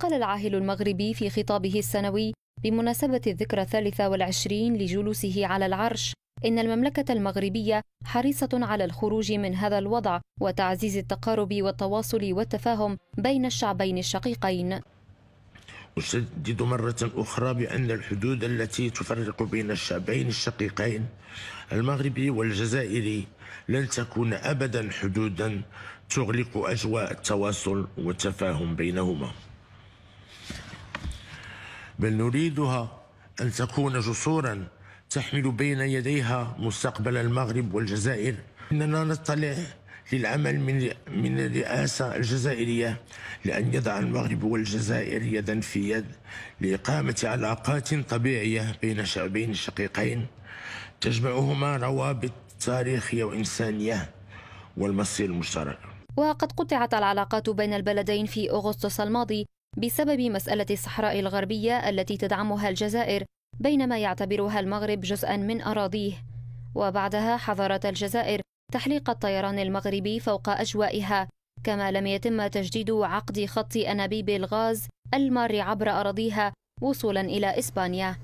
قال العاهل المغربي في خطابه السنوي بمناسبة الذكرى الثالثة والعشرين لجلوسه على العرش إن المملكة المغربية حريصة على الخروج من هذا الوضع وتعزيز التقارب والتواصل والتفاهم بين الشعبين الشقيقين أشدد مرة أخرى بأن الحدود التي تفرق بين الشعبين الشقيقين المغربي والجزائري لن تكون أبدا حدودا تغلق أجواء التواصل والتفاهم بينهما بل نريدها أن تكون جسورا تحمل بين يديها مستقبل المغرب والجزائر إننا نطلع للعمل من من الرئاسة الجزائرية لأن يضع المغرب والجزائر يدا في يد لإقامة علاقات طبيعية بين شعبين شقيقين تجمعهما روابط تاريخية وإنسانية والمصير المشترك وقد قطعت العلاقات بين البلدين في أغسطس الماضي بسبب مسألة الصحراء الغربية التي تدعمها الجزائر بينما يعتبرها المغرب جزءا من أراضيه وبعدها حظرت الجزائر تحليق الطيران المغربي فوق أجوائها كما لم يتم تجديد عقد خط أنابيب الغاز المار عبر أراضيها وصولا إلى إسبانيا